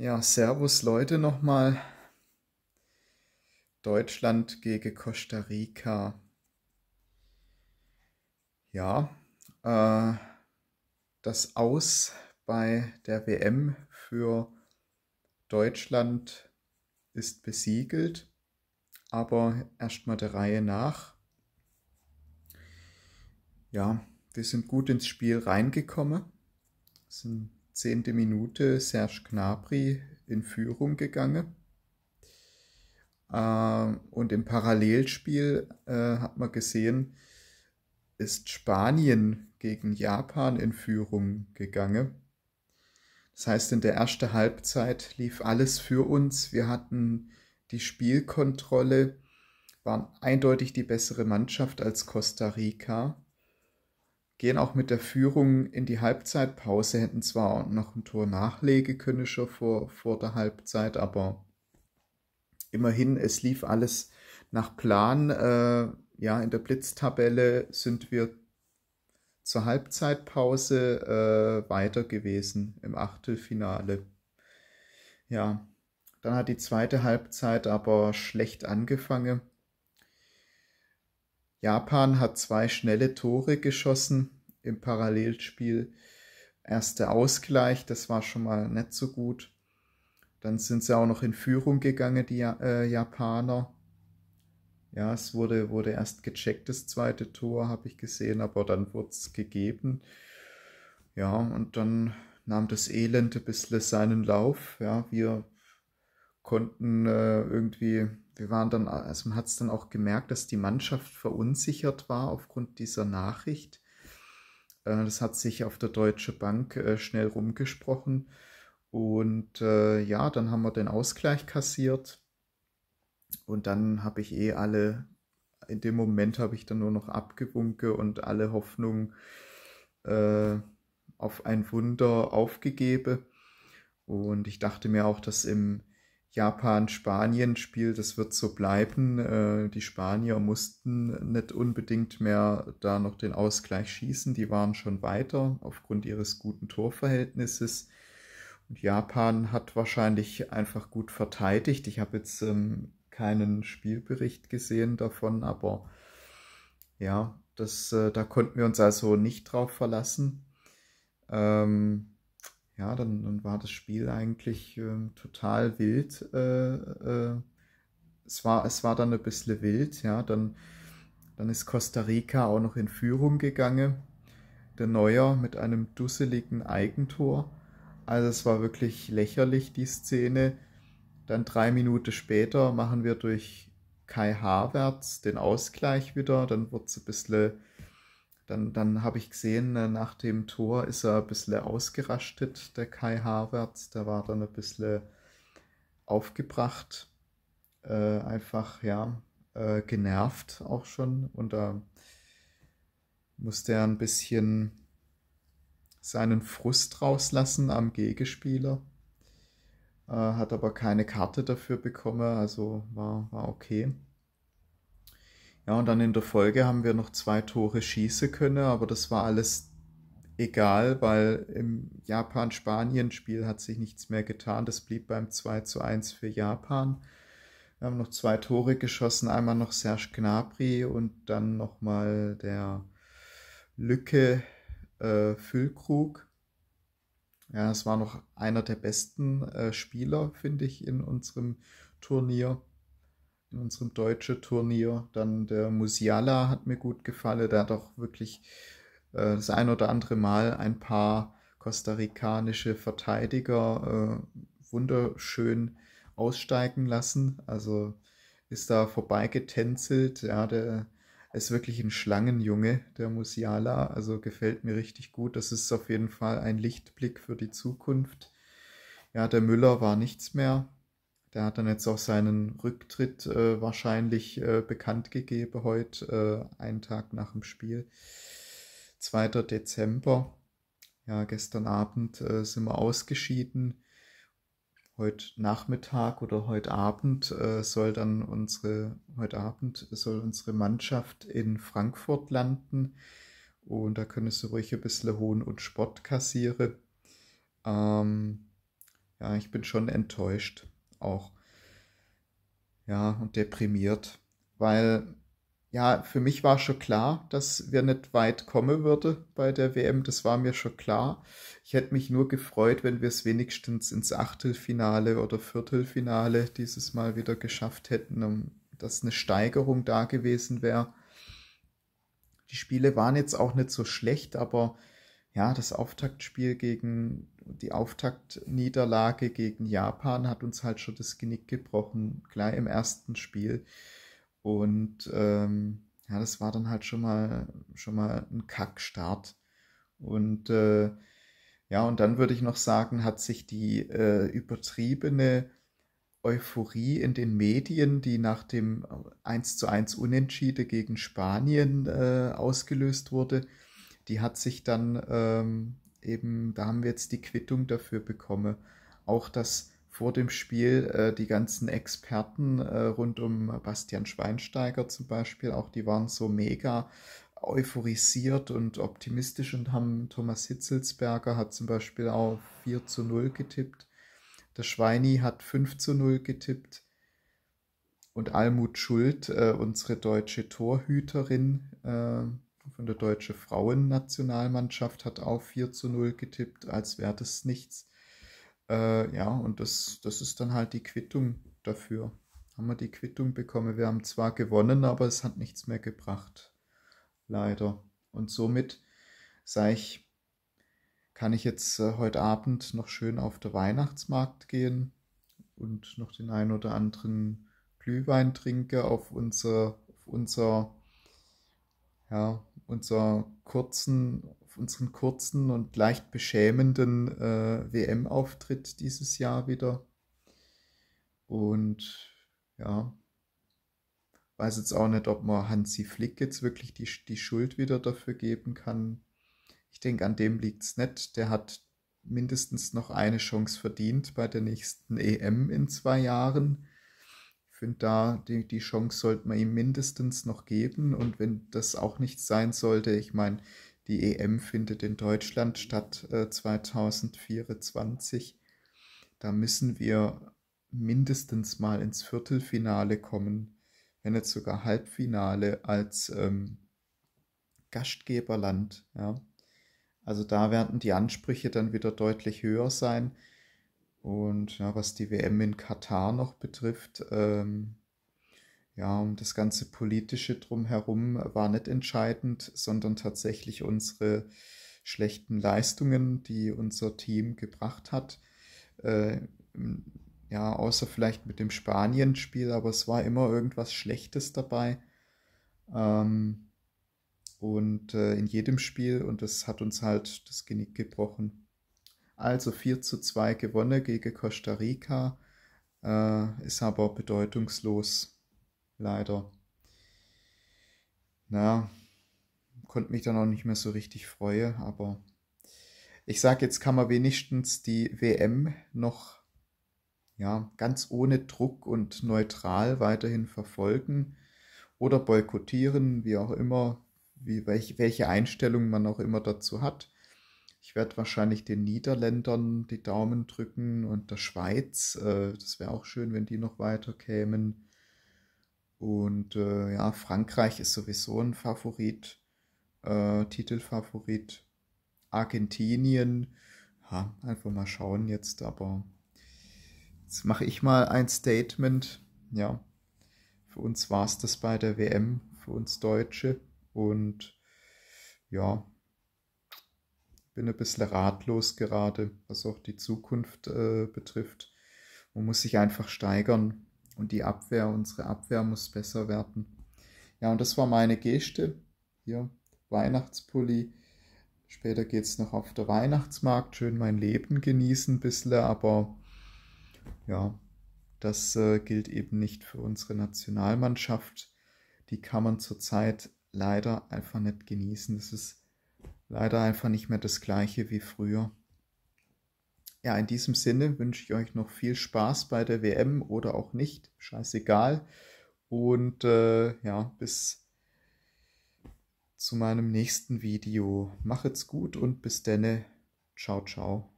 Ja, Servus Leute nochmal. Deutschland gegen Costa Rica. Ja, äh, das Aus bei der WM für Deutschland ist besiegelt, aber erstmal der Reihe nach. Ja, wir sind gut ins Spiel reingekommen, sind zehnte Minute Serge Gnabry in Führung gegangen. Ähm, und im Parallelspiel äh, hat man gesehen, ist Spanien gegen Japan in Führung gegangen. Das heißt, in der ersten Halbzeit lief alles für uns. Wir hatten die Spielkontrolle, waren eindeutig die bessere Mannschaft als Costa Rica gehen auch mit der Führung in die Halbzeitpause, hätten zwar noch ein Tor nachlege können schon vor, vor der Halbzeit, aber immerhin, es lief alles nach Plan. Äh, ja, in der Blitztabelle sind wir zur Halbzeitpause äh, weiter gewesen im Achtelfinale. Ja, dann hat die zweite Halbzeit aber schlecht angefangen. Japan hat zwei schnelle Tore geschossen im Parallelspiel. Erst Ausgleich, das war schon mal nicht so gut. Dann sind sie auch noch in Führung gegangen, die äh, Japaner. Ja, es wurde, wurde erst gecheckt, das zweite Tor habe ich gesehen, aber dann wurde es gegeben. Ja, und dann nahm das Elend ein bisschen seinen Lauf. Ja, wir konnten äh, irgendwie wir waren dann, also man hat es dann auch gemerkt, dass die Mannschaft verunsichert war aufgrund dieser Nachricht. Äh, das hat sich auf der Deutsche Bank äh, schnell rumgesprochen. Und äh, ja, dann haben wir den Ausgleich kassiert. Und dann habe ich eh alle, in dem Moment habe ich dann nur noch abgewunken und alle Hoffnung äh, auf ein Wunder aufgegeben. Und ich dachte mir auch, dass im Japan, Spanien Spiel, das wird so bleiben. Äh, die Spanier mussten nicht unbedingt mehr da noch den Ausgleich schießen. Die waren schon weiter aufgrund ihres guten Torverhältnisses. Und Japan hat wahrscheinlich einfach gut verteidigt. Ich habe jetzt ähm, keinen Spielbericht gesehen davon, aber ja, das, äh, da konnten wir uns also nicht drauf verlassen. Ähm, ja, dann, dann war das Spiel eigentlich ähm, total wild. Äh, äh, es, war, es war dann ein bisschen wild, ja. Dann, dann ist Costa Rica auch noch in Führung gegangen. Der Neuer mit einem dusseligen Eigentor. Also es war wirklich lächerlich, die Szene. Dann drei Minuten später machen wir durch Kai Havertz den Ausgleich wieder. Dann wird es ein bisschen dann, dann habe ich gesehen, äh, nach dem Tor ist er ein bisschen ausgerastet, der Kai Havertz. Der war dann ein bisschen aufgebracht, äh, einfach, ja, äh, genervt auch schon. Und da musste er ein bisschen seinen Frust rauslassen am Gegenspieler. Äh, hat aber keine Karte dafür bekommen, also war, war okay. Ja, und dann in der Folge haben wir noch zwei Tore schießen können, aber das war alles egal, weil im Japan-Spanien-Spiel hat sich nichts mehr getan. Das blieb beim 2 zu 1 für Japan. Wir haben noch zwei Tore geschossen, einmal noch Serge Gnabry und dann nochmal der Lücke äh, Füllkrug. Ja, es war noch einer der besten äh, Spieler, finde ich, in unserem Turnier in unserem deutschen Turnier. Dann der Musiala hat mir gut gefallen. Der hat auch wirklich äh, das ein oder andere Mal ein paar kostarikanische Verteidiger äh, wunderschön aussteigen lassen. Also ist da vorbeigetänzelt. Ja, der ist wirklich ein Schlangenjunge, der Musiala. Also gefällt mir richtig gut. Das ist auf jeden Fall ein Lichtblick für die Zukunft. Ja, der Müller war nichts mehr. Der hat dann jetzt auch seinen Rücktritt äh, wahrscheinlich äh, bekannt gegeben heute, äh, einen Tag nach dem Spiel. 2. Dezember. Ja, gestern Abend äh, sind wir ausgeschieden. Heute Nachmittag oder heute Abend äh, soll dann unsere, heute Abend soll unsere Mannschaft in Frankfurt landen. Und da können sie ruhig ein bisschen Hohn und Spott kassieren. Ähm, ja, ich bin schon enttäuscht auch ja, und deprimiert, weil ja, für mich war schon klar, dass wir nicht weit kommen würde bei der WM, das war mir schon klar. Ich hätte mich nur gefreut, wenn wir es wenigstens ins Achtelfinale oder Viertelfinale dieses Mal wieder geschafft hätten, um dass eine Steigerung da gewesen wäre. Die Spiele waren jetzt auch nicht so schlecht, aber ja, das Auftaktspiel gegen die Auftaktniederlage gegen Japan hat uns halt schon das Genick gebrochen, gleich im ersten Spiel. Und ähm, ja, das war dann halt schon mal schon mal ein Kackstart. Und äh, ja, und dann würde ich noch sagen, hat sich die äh, übertriebene Euphorie in den Medien, die nach dem 1 zu 1 Unentschiede gegen Spanien äh, ausgelöst wurde, die hat sich dann ähm, eben, da haben wir jetzt die Quittung dafür bekommen. Auch dass vor dem Spiel äh, die ganzen Experten äh, rund um Bastian Schweinsteiger zum Beispiel, auch die waren so mega euphorisiert und optimistisch und haben Thomas Hitzelsberger hat zum Beispiel auch 4 zu 0 getippt. Der Schweini hat 5 zu 0 getippt. Und Almut Schuld, äh, unsere deutsche Torhüterin, äh, von der deutschen Frauennationalmannschaft hat auch 4 zu 0 getippt, als wäre das nichts. Äh, ja, und das, das ist dann halt die Quittung dafür. Haben wir die Quittung bekommen. Wir haben zwar gewonnen, aber es hat nichts mehr gebracht. Leider. Und somit sage ich, kann ich jetzt äh, heute Abend noch schön auf den Weihnachtsmarkt gehen und noch den einen oder anderen Glühwein trinke auf unser, auf unser ja, unser kurzen, unseren kurzen und leicht beschämenden äh, WM-Auftritt dieses Jahr wieder. Und ja, weiß jetzt auch nicht, ob man Hansi Flick jetzt wirklich die, die Schuld wieder dafür geben kann. Ich denke, an dem liegt es nicht. Der hat mindestens noch eine Chance verdient bei der nächsten EM in zwei Jahren finde da, die, die Chance sollte man ihm mindestens noch geben. Und wenn das auch nicht sein sollte, ich meine, die EM findet in Deutschland statt äh, 2024. Da müssen wir mindestens mal ins Viertelfinale kommen, wenn nicht sogar Halbfinale als ähm, Gastgeberland. Ja. Also da werden die Ansprüche dann wieder deutlich höher sein. Und ja, was die WM in Katar noch betrifft, ähm, ja, um das ganze Politische drumherum war nicht entscheidend, sondern tatsächlich unsere schlechten Leistungen, die unser Team gebracht hat. Äh, ja, außer vielleicht mit dem Spanienspiel, aber es war immer irgendwas Schlechtes dabei. Ähm, und äh, in jedem Spiel, und das hat uns halt das Genick gebrochen. Also 4 zu 2 gewonnen gegen Costa Rica, äh, ist aber bedeutungslos, leider. Na, konnte mich dann auch nicht mehr so richtig freuen, aber ich sage, jetzt kann man wenigstens die WM noch ja, ganz ohne Druck und neutral weiterhin verfolgen oder boykottieren, wie auch immer, wie, welche Einstellung man auch immer dazu hat. Ich werde wahrscheinlich den Niederländern die Daumen drücken und der Schweiz. Äh, das wäre auch schön, wenn die noch weiter kämen. Und äh, ja, Frankreich ist sowieso ein Favorit, äh, Titelfavorit. Argentinien, ja, einfach mal schauen jetzt, aber jetzt mache ich mal ein Statement. Ja, für uns war es das bei der WM, für uns Deutsche. Und ja, bin ein bisschen ratlos gerade, was auch die Zukunft äh, betrifft. Man muss sich einfach steigern und die Abwehr, unsere Abwehr muss besser werden. Ja, und das war meine Geste. Hier, Weihnachtspulli. Später geht es noch auf der Weihnachtsmarkt, schön mein Leben genießen ein bisschen, aber ja, das äh, gilt eben nicht für unsere Nationalmannschaft. Die kann man zurzeit leider einfach nicht genießen. Das ist leider einfach nicht mehr das gleiche wie früher. Ja, in diesem Sinne wünsche ich euch noch viel Spaß bei der WM oder auch nicht, scheißegal. Und äh, ja, bis zu meinem nächsten Video. Macht's gut und bis denne. Ciao, ciao.